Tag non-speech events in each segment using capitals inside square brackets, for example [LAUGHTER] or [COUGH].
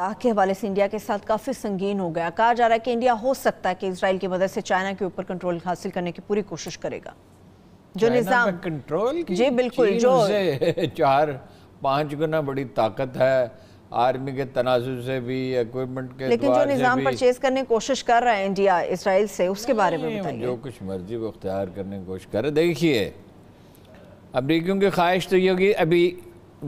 लद्दाख के हवाले से इंडिया के साथ काफ़ी संगीन हो गया कहा जा रहा है कि इंडिया हो सकता है कि इसराइल की मदद से चाइना के ऊपर कंट्रोल हासिल करने की पूरी कोशिश करेगा जो निज़ाम कंट्रोल जी बिल्कुल जो [LAUGHS] चार पांच गुना बड़ी ताकत है आर्मी के तनाज से भी इक्विपमेंट के लेकिन जो निज़ाम परचेज करने की कोशिश कर रहा है इंडिया इसराइल से उसके बारे में बताइए जो कुछ मर्जी वो अख्तियार करने की कोशिश कर रहे देखिए अमरीकियों की ख्वाहिश तो ये होगी अभी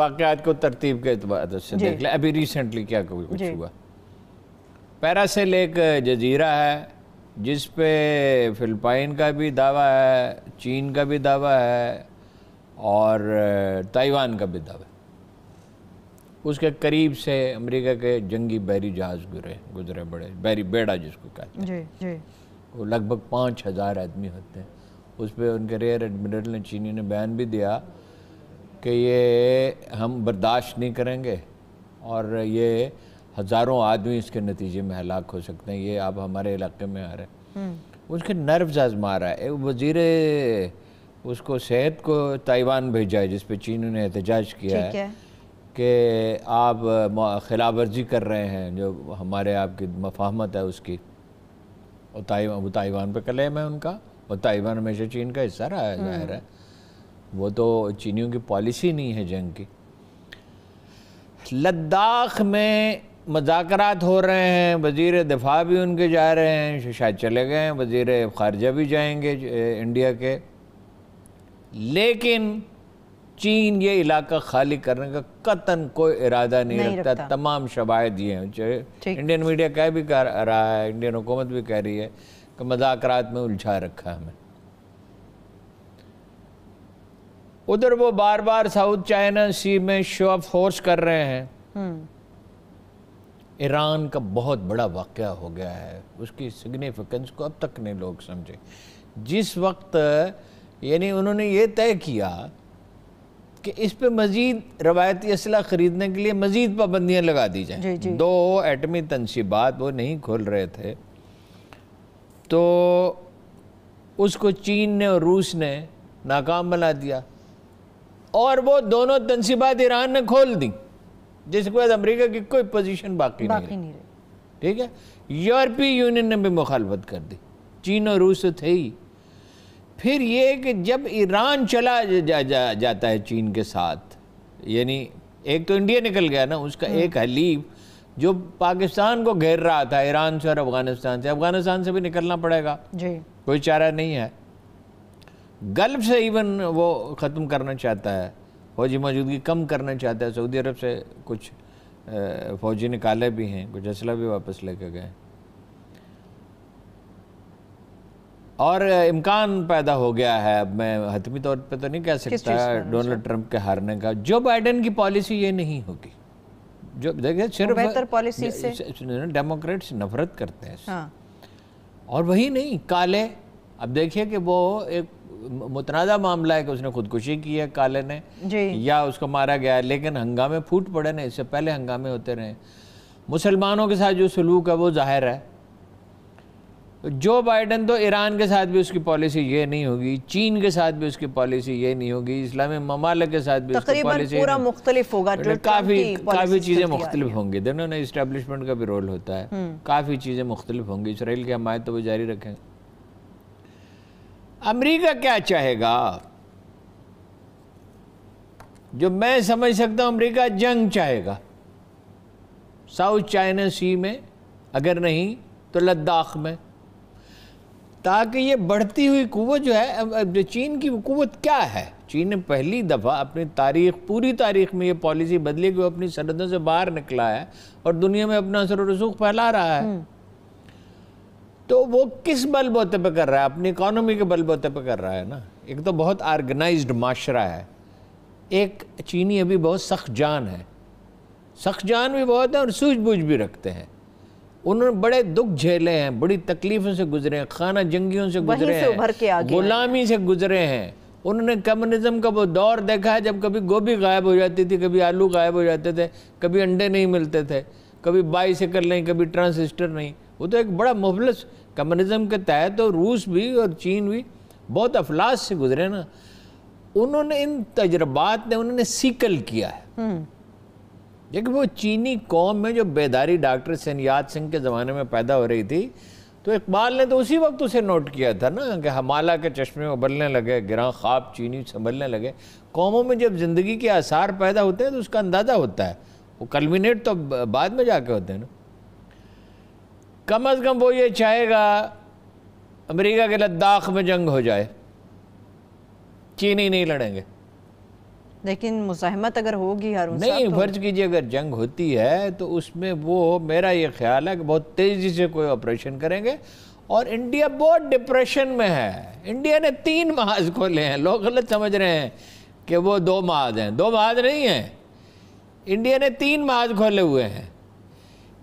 वाकत को तरतीब के अतबार से देख लें अभी रिसेंटली क्या कुछ हुआ पैरा से लेक जजीरा है जिस पे फ़िलपाइन का भी दावा है चीन का भी दावा है और ताइवान का भी दावा है उसके करीब से अमेरिका के जंगी बैरी जहाज़ गुजरे गुजरे बड़े बैरी बेड़ा जिसको कहते हैं वो लगभग पाँच हज़ार आदमी होते हैं उस पर उनके रेयर एडमिरल ने चीनी ने बयान भी दिया कि ये हम बर्दाश्त नहीं करेंगे और ये हज़ारों आदमी इसके नतीजे में हलाक हो सकते हैं ये आप हमारे इलाके में आ रहे हैं हम्म। उसके नर्व्स आजमा रहा है वजीर उसको सेहत को ताइवान भेजा है जिस पर चीन ने एहतजाज किया है कि आप खिलाफ वर्जी कर रहे हैं जो हमारे आपकी मफाहमत है उसकी और वो ताइवान पर कलेम है उनका और ताइवान हमेशा चीन का हिस्सा रहा है जाहिर हम्म। है वो तो चीनियों की पॉलिसी नहीं है जंग की लद्दाख में मजाकरात हो रहे हैं वजीर दिफा भी उनके जा रहे हैं शायद चले गए हैं वजीर खारजा भी जाएंगे इंडिया के लेकिन चीन ये इलाका खाली करने का कतन कोई इरादा नहीं, नहीं रखता, रखता। तमाम शबाए ये हैं इंडियन मीडिया कह भी कर रहा है इंडियन हुकूमत भी कह रही है कि मजाकरात में उलझा रखा है हमें उधर वो बार बार साउथ चाइना सी में शो ऑफ फोर्स कर रहे हैं हम्म। ईरान का बहुत बड़ा वाक़ हो गया है उसकी सिग्निफिकेंस को अब तक नहीं लोग समझे जिस वक्त यानी उन्होंने ये तय किया कि इस पे मज़ीद रवायती असला ख़रीदने के लिए मज़ीद पाबंदियाँ लगा दी जाए दो एटमी तनसीबात वो नहीं खोल रहे थे तो उसको चीन ने और रूस ने नाकाम बना दिया और वो दोनों तनसीबात ईरान ने खोल दी जिसके बाद अमरीका की कोई पोजिशन बाकी, बाकी नहीं ठीक है यूरोपीय यूनियन ने भी मुखालफत कर दी चीन और रूस थे ही फिर ये कि जब ईरान चला जा, जा, जा, जाता है चीन के साथ यानी एक तो इंडिया निकल गया ना उसका हम्म। एक हलीफ जो पाकिस्तान को घेर रहा था ईरान से और अफगानिस्तान से अफगानिस्तान से भी निकलना पड़ेगा जी कोई चारा नहीं है गल्फ से इवन वो ख़त्म करना चाहता है फौजी मौजूदगी कम करना चाहता है सऊदी अरब से कुछ फौजी निकाले भी हैं कुछ असला भी वापस लेके गए और इम्कान पैदा हो गया है अब मैं हतमी तौर पे तो नहीं कह सकता डोनाल्ड अच्छा। ट्रंप के हारने का जो बाइडेन की पॉलिसी ये नहीं होगी जो देखिए सिर्फ बेहतर पॉलिसी से डेमोक्रेट्स नफरत करते हैं हाँ। और वही नहीं काले अब देखिए कि वो एक मुतनाज़ा मामला है कि उसने खुदकुशी की है काले ने या उसको मारा गया है लेकिन हंगामे फूट पड़े ना इससे पहले हंगामे होते रहे मुसलमानों के साथ जो सलूक है वो जाहिर है जो बाइडन तो ईरान के साथ भी उसकी पॉलिसी ये नहीं होगी चीन के साथ भी उसकी पॉलिसी ये नहीं होगी इस्लामी ममालक के साथ भी उसकी पॉलिसी पूरा मुख्तलिफ होगा काफ़ी काफ़ी चीज़ें मुख्तलिफ होंगी दोनों ने इस्टेब्लिशमेंट का भी रोल होता है हम्म। काफ़ी चीज़ें मुख्तलिफ होंगी इसराइल की हमायत तो वो जारी रखेंगे अमेरिका क्या चाहेगा जो मैं समझ सकता हूँ अमेरिका जंग चाहेगा साउथ चाइना सी में अगर नहीं तो लद्दाख में ताकि ये बढ़ती हुई कुत जो है चीन की कुत क्या है चीन ने पहली दफ़ा अपनी तारीख पूरी तारीख में ये पॉलिसी बदली कि वो अपनी सरहदों से बाहर निकला है और दुनिया में अपना असर रसूख फैला रहा है हम्म। तो वो किस बल बोते पे कर रहा है अपनी इकोनॉमी के बल बोते पे कर रहा है ना एक तो बहुत आर्गेनाइज्ड माशरा है एक चीनी अभी बहुत सख्त जान है सख्त जान भी बहुत है और सूझबूझ भी रखते हैं उन्होंने बड़े दुख झेले हैं बड़ी तकलीफ़ों से गुजरे हैं खाना जंगियों से गुजरे हैं गुलामी से गुजरे हैं उन्होंने कम्युनिज्म का वो दौर देखा है जब कभी गोभी गायब हो जाती थी कभी आलू गायब हो जाते थे कभी अंडे नहीं मिलते थे कभी बाई कर नहीं कभी ट्रांसिस्टर नहीं वो तो एक बड़ा मुफलस कम्युनिज्म के तहत तो रूस भी और चीन भी बहुत अफलास से गुजरे ना उन्होंने इन तजर्बात ने उन्होंने सीकल किया है हम्म। देखिए वो चीनी कौम में जो बेदारी डॉक्टर सनियात सिंह के ज़माने में पैदा हो रही थी तो इकबाल ने तो उसी वक्त उसे नोट किया था ना कि हमाला के चश्मे उबलने लगे गिरा ख्वाब चीनी संभलने लगे कौमों में जब ज़िंदगी के आसार पैदा होते हैं तो उसका अंदाज़ा होता है वो कलमिनेट तो बाद में जाके होते हैं ना कम अज़ कम वो ये चाहेगा अमेरिका के लद्दाख में जंग हो जाए चीनी नहीं लड़ेंगे लेकिन मुजाहमत अगर होगी हर नहीं तो... फर्ज कीजिए अगर जंग होती है तो उसमें वो मेरा ये ख्याल है कि बहुत तेज़ी से कोई ऑपरेशन करेंगे और इंडिया बहुत डिप्रेशन में है इंडिया ने तीन महाज खोले हैं लोग गलत समझ रहे हैं कि वो दो महाज हैं दो महाज नहीं हैं इंडिया ने तीन महाज खोले हुए हैं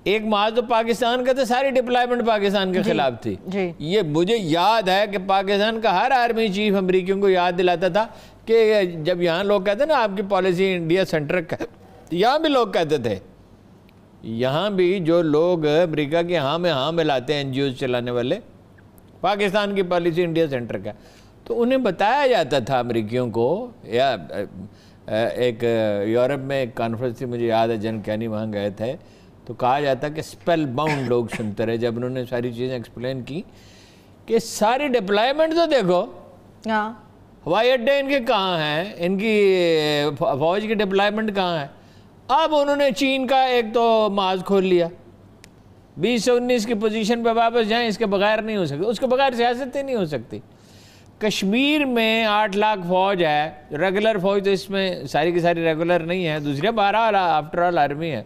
एक माह तो पाकिस्तान का तो सारी डिप्लॉयमेंट पाकिस्तान के खिलाफ थी जी। ये मुझे याद है कि पाकिस्तान का हर आर्मी चीफ अमरीकियों को याद दिलाता था कि जब यहाँ लोग कहते ना आपकी पॉलिसी इंडिया सेंटर का यहाँ भी लोग कहते थे यहाँ भी जो लोग अमरीका के हाँ में हाँ मिलाते हैं एन चलाने वाले पाकिस्तान की पॉलिसी इंडिया सेंटर का तो उन्हें बताया जाता था अमरीकियों को या एक यूरोप में एक कॉन्फ्रेंस थी मुझे याद है जन कैनी वहाँ गए थे तो कहा जाता कि स्पेल बाउंड लोग सुनते रहे जब उन्होंने सारी चीज़ें एक्सप्लेन की कि सारी डिप्लॉयमेंट तो देखो हाँ। हवाई अड्डे इनके कहाँ हैं इनकी फौज की डिप्लॉयमेंट कहाँ है अब उन्होंने चीन का एक तो माज खोल लिया बीस से उन्नीस की पोजीशन पर वापस जाएं इसके बगैर नहीं हो सकते उसके बगैर सियासत ही नहीं हो सकती कश्मीर में आठ लाख फौज है रेगुलर फौज तो इसमें सारी की सारी रेगुलर नहीं है दूसरे बारह आफ्टर ऑल आर्मी है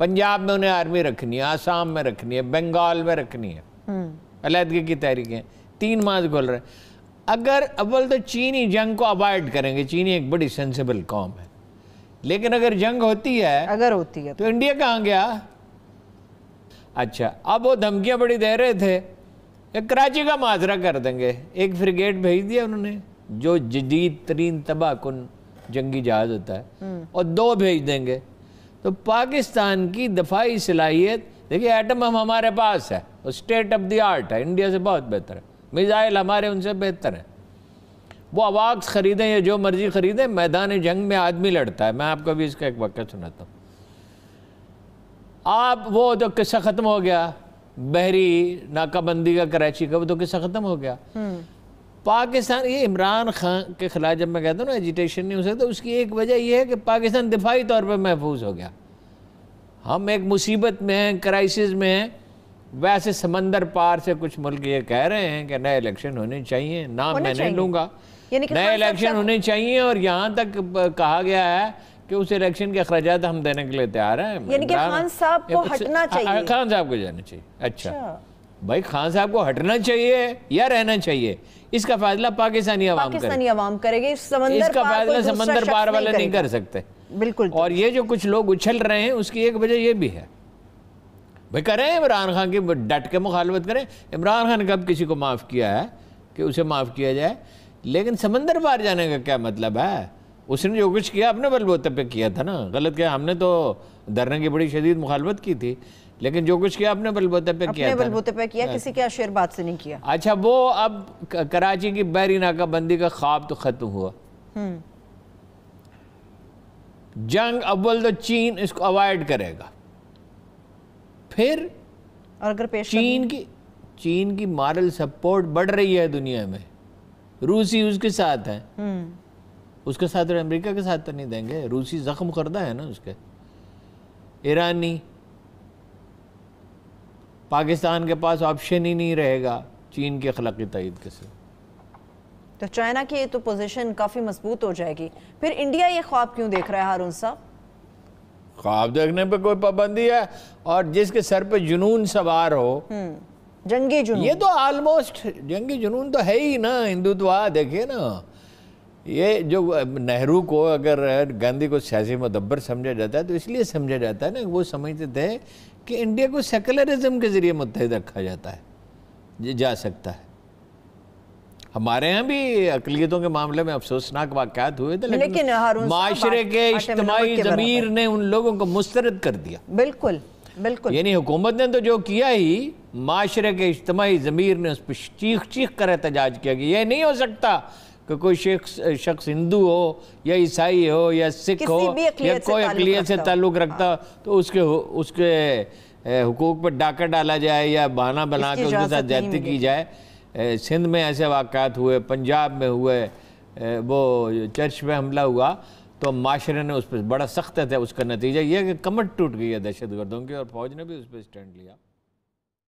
पंजाब में उन्हें आर्मी रखनी है आसाम में रखनी है बंगाल में रखनी है हम्म। अलहदगी की तहरीकें तीन माह खोल रहे अगर अव्वल तो चीनी जंग को अवॉइड करेंगे चीनी एक बड़ी सेंसिबल कॉम है लेकिन अगर जंग होती है अगर होती है तो, तो इंडिया कहाँ गया अच्छा अब वो धमकियाँ बड़ी दे रहे थे एक कराची का माजरा कर देंगे एक फ्रिगेट भेज दिया उन्होंने जो जदीद तरीन तबाह जंगी जहाज होता है हम्म। और दो भेज देंगे तो पाकिस्तान की दफाई सलाहियत देखिए एटम हम हमारे पास है और स्टेट ऑफ द आर्ट है इंडिया से बहुत बेहतर है मिज़ाइल हमारे उनसे बेहतर है वो अवाक्स ख़रीदें या जो मर्ज़ी ख़रीदें मैदान जंग में आदमी लड़ता है मैं आपको भी इसका एक वाक्य सुनाता हूँ आप वो तो किस्सा ख़त्म हो गया बहरी नाकाबंदी का कराची का वो तो किस्सा ख़त्म हो गया हम्म। पाकिस्तान ये इमरान खान के खिलाफ जब मैं कहता हूँ ना एजिटेशन नहीं हो सकता उसकी एक वजह यह है कि पाकिस्तान दिफाही तौर पर महफूज हो गया हम एक मुसीबत में हैं क्राइसिस में हैं वैसे समंदर पार से कुछ मुल्क ये कह रहे हैं कि नए इलेक्शन होने चाहिए नाम मैं नहीं लूँगा नए इलेक्शन होने चाहिए और यहाँ तक कहा गया है कि उस इलेक्शन के अखराज हम देने के लिए तैयार हैं हाँ, हाँ, खान साहब को जाना चाहिए अच्छा, अच्छा। भाई खान साहब को हटना चाहिए या रहना चाहिए इसका फैसला पाकिस्तानी पाकिस्तानी करेगी इसका फैसला समंदर पार वाले नहीं कर सकते बिल्कुल और ये जो कुछ लोग उछल रहे हैं उसकी एक वजह ये भी है भाई करें इमरान खान की डट के मुखालवत करें इमरान खान कब किसी को माफ़ किया है कि उसे माफ़ किया जाए लेकिन समंदर पार जाने का क्या मतलब है उसने जो कुछ किया अपने बलबोते पे किया था ना गलत किया हमने तो धरने की बड़ी शदीद मुखालवत की थी लेकिन जो कुछ किया अपने बलबूते पे किया बलबूते पे किया हाँ। किसी के आशीर्वाद से नहीं किया अच्छा वो अब कराची की बहरी नाकाबंदी का ख्वाब तो खत्म हुआ हम्म। जंग अव्वल तो चीन इसको अवॉइड करेगा फिर और अगर पेश चीन की चीन की मॉरल सपोर्ट बढ़ रही है दुनिया में रूसी उसके साथ है हम्म। उसके साथ अमेरिका के साथ तो नहीं देंगे रूसी जख्म करता है ना उसके ईरानी पाकिस्तान के पास ऑप्शन ही नहीं रहेगा चीन के अखलाक तइद के से तो चाइना की तो पोजीशन काफ़ी मजबूत हो जाएगी फिर इंडिया ये ख्वाब क्यों देख रहा है हारून साहब ख्वाब देखने पे कोई पाबंदी है और जिसके सर पे जुनून सवार हो हम्म, जंगी जुनून ये तो ऑलमोस्ट जंगी जुनून तो है ही ना हिंदुत्ववाद देखिए ना ये जो नेहरू को अगर गांधी को सियासी मदब्बर समझा जाता है तो इसलिए समझा जाता है ना वो समझते थे कि इंडिया को सेकुलरिज्म के ज़रिए मुतहद रखा जाता है जा सकता है हमारे यहाँ भी अकलीतों के मामले में अफसोसनाक वाकत हुए थे लेकिन, माशरे के इज्तमी ज़मीर ने उन लोगों को मुस्तरद कर दिया बिल्कुल बिल्कुल यानी हुकूमत ने तो जो किया ही माशरे के इज्तमी ज़मीर ने उस पर चीख चीख कर एहतजाज किया कि यह नहीं हो सकता कि कोई शख्स शख्स हिंदू हो या ईसाई हो या सिख हो या कोई अकलीत से ताल्लुक रखता हाँ। हो तो उसके उसके हुकूक पर डाका डाला जाए या बहाना बना के उसके साथ ज्यादती की जाए सिंध में ऐसे वाक़ात हुए पंजाब में हुए वो चर्च में हमला हुआ तो माशरे ने उस पर बड़ा सख्त है उसका नतीजा यह कि कमर टूट गई है दहशतगर्दों की और फौज ने भी उस पर स्टैंड लिया